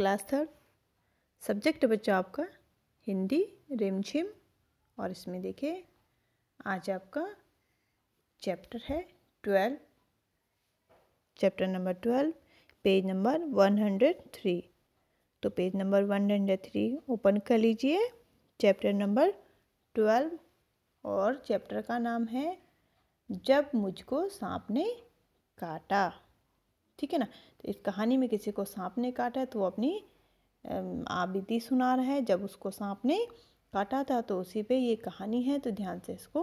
class third subject बच्चों आपका हिंदी रिमझिम और इसमें देखिए आज आपका चैप्टर है twelve chapter number twelve page number one hundred three तो page number one hundred three open कर लीजिए चैप्टर नंबर ट्वेल्व और चैप्टर का नाम है जब मुझको सांप ने काटा ठीक है ना तो इस कहानी में किसी को सांप ने काटा तो वो अपनी आबिदी सुना रहा है जब उसको सांप ने काटा था तो उसी पे ये कहानी है तो ध्यान से इसको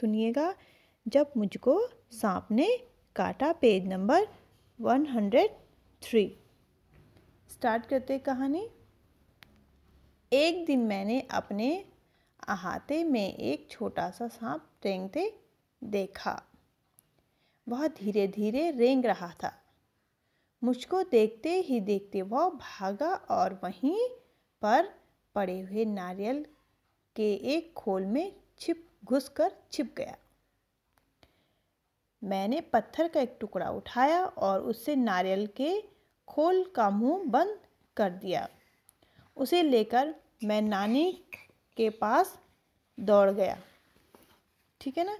सुनिएगा जब मुझको सांप ने काटा page number one hundred three start करते कहानी एक दिन मैंने अपने अहाते में एक छोटा सा सांप रेंगते देखा वह धीरे धीरे रेंग रहा था मुझको देखते ही देखते वह भागा और वहीं पर पड़े हुए नारियल के एक खोल में छिप घुस कर छिप गया मैंने पत्थर का एक टुकड़ा उठाया और उससे नारियल के खोल का मुंह बंद कर दिया उसे लेकर मैं नानी के पास दौड़ गया ठीक है ना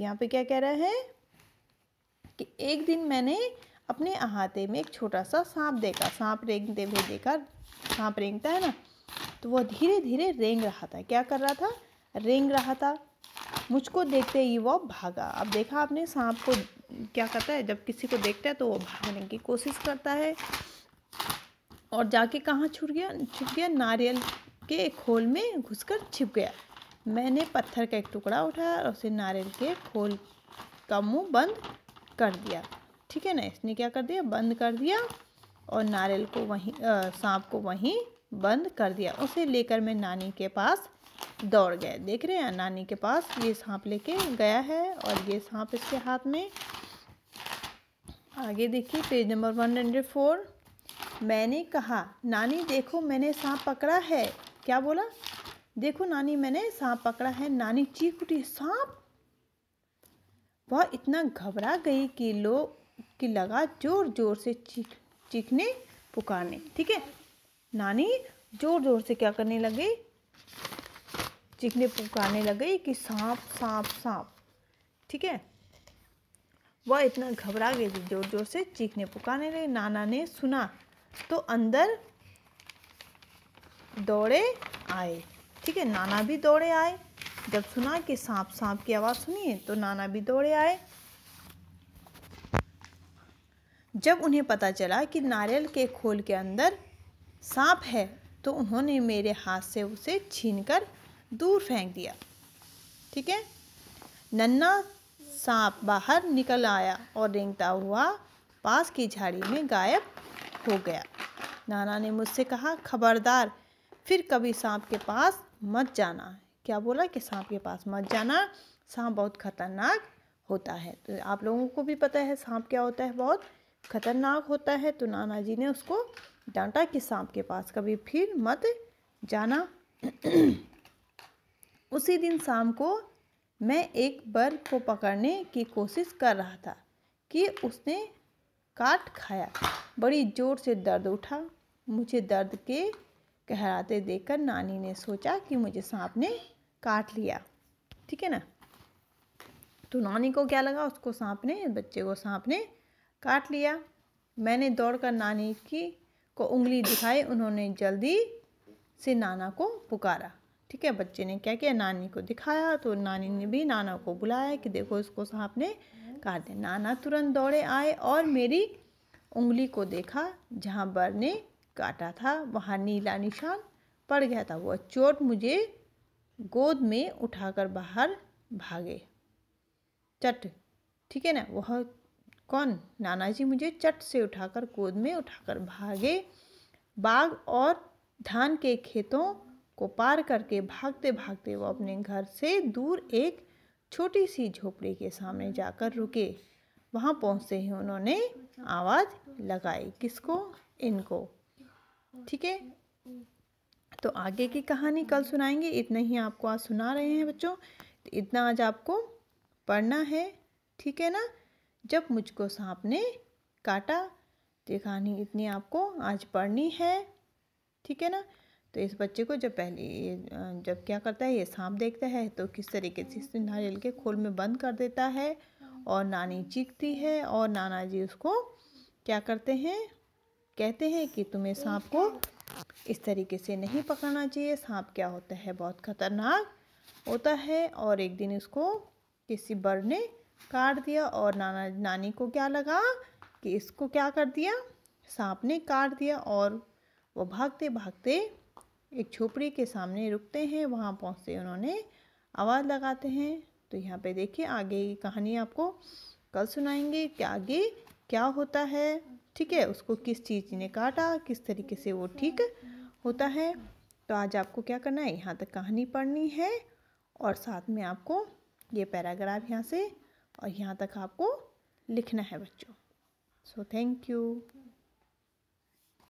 यहाँ पे क्या कह रहा है कि एक दिन मैंने अपने अहाते में एक छोटा सा सांप देखा सांप रेंगते हुए देखा सांप रेंगता है ना तो वह धीरे धीरे रेंग रहा था क्या कर रहा था रेंग रहा था मुझको देखते ही वह भागा अब देखा आपने सांप को क्या करता है जब किसी को देखता है तो वह भागने की कोशिश करता है और जाके कहाँ छुप गया छुप गया नारियल के एक खोल में घुसकर छिप गया मैंने पत्थर का एक टुकड़ा उठाया और उसे नारियल के खोल का मुंह बंद कर दिया ठीक है ना इसने क्या कर दिया बंद कर दिया और नारियल को वहीं सांप को वहीं बंद कर दिया उसे लेकर मैं नानी के पास दौड़ गया देख रहे हैं नानी के पास ये सांप लेके गया है और ये सांप इसके हाथ में आगे देखिए page number one hundred four मैंने कहा नानी देखो मैंने सांप पकड़ा है क्या बोला देखो नानी मैंने सांप पकड़ा है नानी चीख उठी सांप वह इतना घबरा गई कि लोग कि लगा जोर जोर से चीख चीखने पुकारने ठीक है नानी जोर जोर से क्या करने लगी चीखने पुकारने लगी कि सांप सांप सांप ठीक है वह इतना घबरा गई थी जोर जोर से चीखने पुकारने लगे नाना ने सुना तो अंदर दौड़े आए ठीक है नाना भी दौड़े आए जब सुना कि सांप सांप की आवाज़ सुनी तो नाना भी दौड़े आए जब उन्हें पता चला कि नारियल के खोल के अंदर सांप है तो उन्होंने मेरे हाथ से उसे छीन कर दूर फेंक दिया ठीक है नन्ना सांप बाहर निकल आया और रेंगता हुआ पास की झाड़ी में गायब हो गया नाना ने मुझसे कहा खबरदार फिर कभी सांप के पास मत जाना क्या बोला कि सांप के पास मत जाना सांप बहुत खतरनाक होता है तो आप लोगों को भी पता है सांप क्या होता है बहुत खतरनाक होता है तो नाना जी ने उसको डांटा कि सांप के पास कभी फिर मत जाना उसी दिन शाम को मैं एक बर को पकड़ने की कोशिश कर रहा था कि उसने काट खाया बड़ी ज़ोर से दर्द उठा मुझे दर्द के कहराते देखकर नानी ने सोचा कि मुझे सांप ने काट लिया ठीक है ना तो नानी को क्या लगा उसको सांप ने बच्चे को सांप ने काट लिया मैंने दौड़कर नानी की को उंगली दिखाई उन्होंने जल्दी से नाना को पुकारा ठीक है बच्चे ने क्या किया नानी को दिखाया तो नानी ने भी नाना को बुलाया कि देखो इसको सांप ने काट दिया नाना तुरंत दौड़े आए और मेरी उंगली को देखा जहाँ बर ने काटा था वहाँ नीला निशान पड़ गया था वह चोट मुझे गोद में उठाकर बाहर भागे चट ठीक है ना वह कौन नाना जी मुझे चट से उठाकर गोद में उठाकर भागे बाग और धान के खेतों को पार करके भागते भागते वो अपने घर से दूर एक छोटी सी झोपड़ी के सामने जाकर रुके वहाँ पहुँचते ही उन्होंने आवाज़ लगाई किसको इनको ठीक है तो आगे की कहानी कल सुनाएंगे इतना ही आपको आज सुना रहे हैं बच्चों तो इतना आज आपको पढ़ना है ठीक है ना जब मुझको सांप ने काटा तो ये कहानी इतनी आपको आज पढ़नी है ठीक है ना तो इस बच्चे को जब पहले जब क्या करता है ये सांप देखता है तो किस तरीके से इस नारियल के खोल में बंद कर देता है और नानी चीखती है और नाना जी उसको क्या करते हैं कहते हैं कि तुम्हें सांप को इस तरीके से नहीं पकड़ना चाहिए सांप क्या होता है बहुत ख़तरनाक होता है और एक दिन इसको किसी बर्ड ने काट दिया और नाना नानी को क्या लगा कि इसको क्या कर दिया सांप ने काट दिया और वो भागते भागते एक झोपड़ी के सामने रुकते हैं वहाँ पहुँचते उन्होंने आवाज़ लगाते हैं तो यहाँ पे देखिए आगे की कहानी आपको कल सुनाएंगे कि आगे क्या होता है ठीक है उसको किस चीज़ ने काटा किस तरीके से वो ठीक होता है तो आज आपको क्या करना है यहाँ तक कहानी पढ़नी है और साथ में आपको ये पैराग्राफ यहाँ से और यहाँ तक आपको लिखना है बच्चों सो थैंक यू